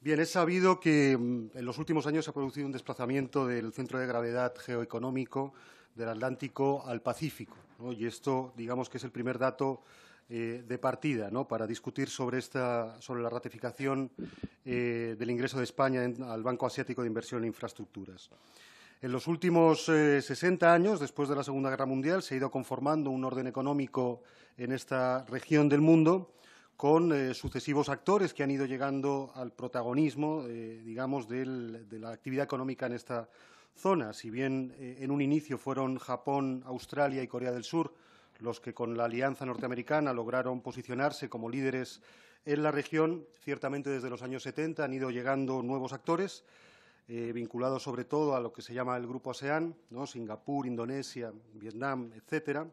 Bien, es sabido que mm, en los últimos años se ha producido un desplazamiento del centro de gravedad geoeconómico del Atlántico al Pacífico. Y esto, digamos que es el primer dato eh, de partida para discutir sobre, la ratificación eh, del ingreso de España al Banco Asiático de Inversión en Infraestructuras. En los últimos 60 eh, años, después de la Segunda Guerra Mundial, se ha ido conformando un orden económico en esta región del mundo con eh, sucesivos actores que han ido llegando al protagonismo, eh, digamos, de la actividad económica en esta zona. Si bien eh, en un inicio fueron Japón, Australia y Corea del Sur los que con la alianza norteamericana lograron posicionarse como líderes en la región, ciertamente desde los años 70 han ido llegando nuevos actores, vinculados sobre todo a lo que se llama el Grupo ASEAN, Singapur, Indonesia, Vietnam, etcétera,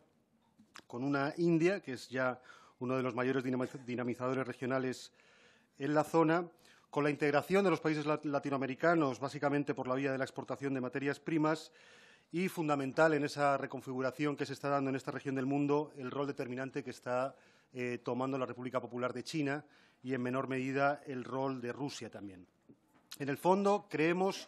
con una India que es ya uno de los mayores dinamizadores regionales en la zona, con la integración de los países latinoamericanos, básicamente por la vía de la exportación de materias primas, y fundamental en esa reconfiguración que se está dando en esta región del mundo, el rol determinante que está eh, tomando la República Popular de China y, en menor medida, el rol de Rusia también. En el fondo, creemos,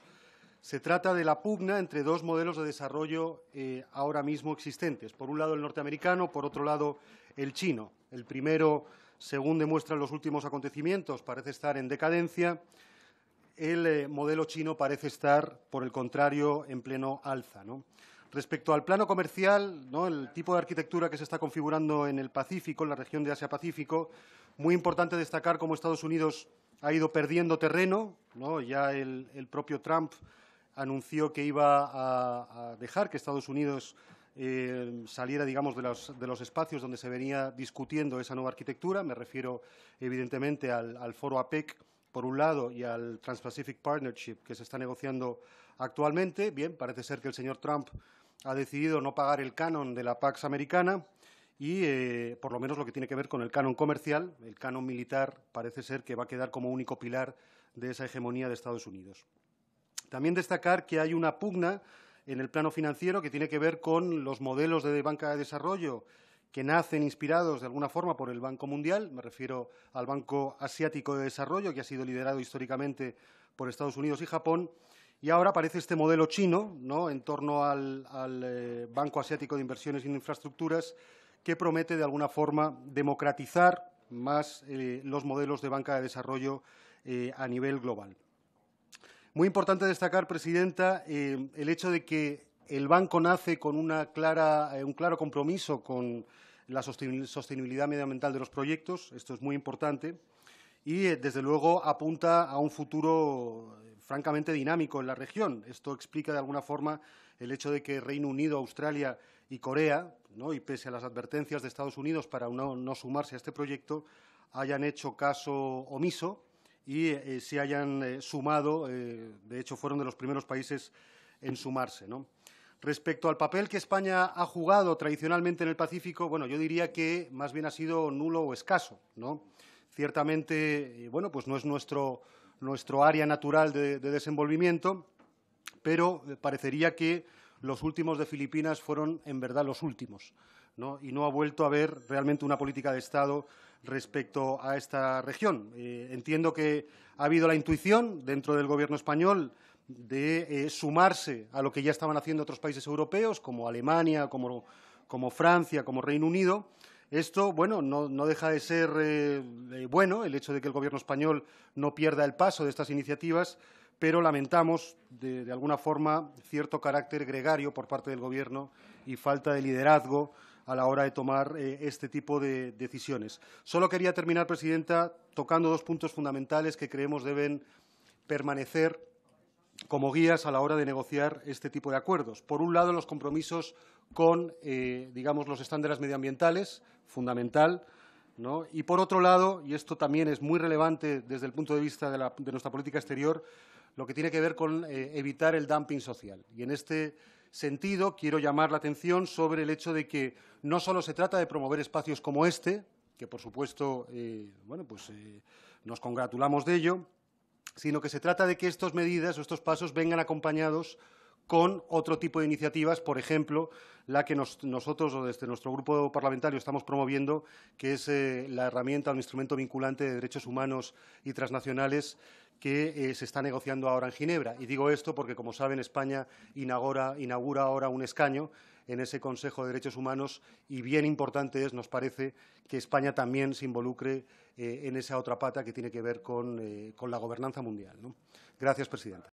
se trata de la pugna entre dos modelos de desarrollo eh, ahora mismo existentes. Por un lado, el norteamericano, por otro lado, el chino. El primero, según demuestran los últimos acontecimientos, parece estar en decadencia. El eh, modelo chino parece estar, por el contrario, en pleno alza. Respecto al plano comercial, el tipo de arquitectura que se está configurando en el Pacífico, en la región de Asia-Pacífico, muy importante destacar cómo Estados Unidos ha ido perdiendo terreno. Ya el, propio Trump anunció que iba a, dejar que Estados Unidos eh, saliera, digamos, de los, de los, espacios donde se venía discutiendo esa nueva arquitectura. Me refiero, evidentemente, al, foro APEC, por un lado, y al Trans-Pacific Partnership, que se está negociando actualmente. Bien, parece ser que el señor Trump ha decidido no pagar el canon de la Pax americana y, eh, por lo menos, lo que tiene que ver con el canon comercial, el canon militar, parece ser que va a quedar como único pilar de esa hegemonía de Estados Unidos. También destacar que hay una pugna en el plano financiero que tiene que ver con los modelos de banca de desarrollo que nacen inspirados de alguna forma por el Banco Mundial, me refiero al Banco Asiático de Desarrollo, que ha sido liderado históricamente por Estados Unidos y Japón, y ahora aparece este modelo chino en torno al, eh, Banco Asiático de Inversiones en Infraestructuras, que promete de alguna forma democratizar más eh, los modelos de banca de desarrollo eh, a nivel global. Muy importante destacar, Presidenta, eh, el hecho de que el banco nace con eh, un claro compromiso con la sostenibilidad medioambiental de los proyectos. Esto es muy importante. Y, eh, desde luego, apunta a un futuro francamente dinámico en la región. Esto explica, de alguna forma, el hecho de que Reino Unido, Australia y Corea, ¿no? y pese a las advertencias de Estados Unidos para no sumarse a este proyecto, hayan hecho caso omiso y eh, se hayan eh, sumado, eh, de hecho fueron de los primeros países en sumarse. ¿no? Respecto al papel que España ha jugado tradicionalmente en el Pacífico, bueno, yo diría que más bien ha sido nulo o escaso. Ciertamente, bueno, pues no es nuestro, nuestro área natural de, de desenvolvimiento, pero parecería que los últimos de Filipinas fueron en verdad los últimos y no ha vuelto a haber realmente una política de Estado respecto a esta región. Eh, entiendo que ha habido la intuición dentro del Gobierno español de eh, sumarse a lo que ya estaban haciendo otros países europeos, como Alemania, como, Francia, como Reino Unido. Esto, bueno, no, deja de ser eh, bueno el hecho de que el Gobierno español no pierda el paso de estas iniciativas, pero lamentamos, de, alguna forma, cierto carácter gregario por parte del Gobierno y falta de liderazgo a la hora de tomar eh, este tipo de decisiones. Solo quería terminar, Presidenta, tocando dos puntos fundamentales que creemos deben permanecer como guías a la hora de negociar este tipo de acuerdos. Por un lado, los compromisos con, eh, los estándares medioambientales, fundamental, ¿no? Y por otro lado, y esto también es muy relevante desde el punto de vista de nuestra política exterior, lo que tiene que ver con eh, evitar el dumping social. Y en este sentido quiero llamar la atención sobre el hecho de que no solo se trata de promover espacios como este, que por supuesto eh, pues, eh, nos congratulamos de ello, sino que se trata de que estas medidas o estos pasos vengan acompañados con otro tipo de iniciativas, por ejemplo, la que nosotros nosotros desde nuestro grupo parlamentario estamos promoviendo, que es eh, la herramienta o el instrumento vinculante de derechos humanos y transnacionales que eh, se está negociando ahora en Ginebra. Y digo esto porque, como saben, España inaugura, ahora un escaño en ese Consejo de Derechos Humanos y bien importante es, nos parece, que España también se involucre eh, en esa otra pata que tiene que ver con, la gobernanza mundial. Gracias, Presidenta.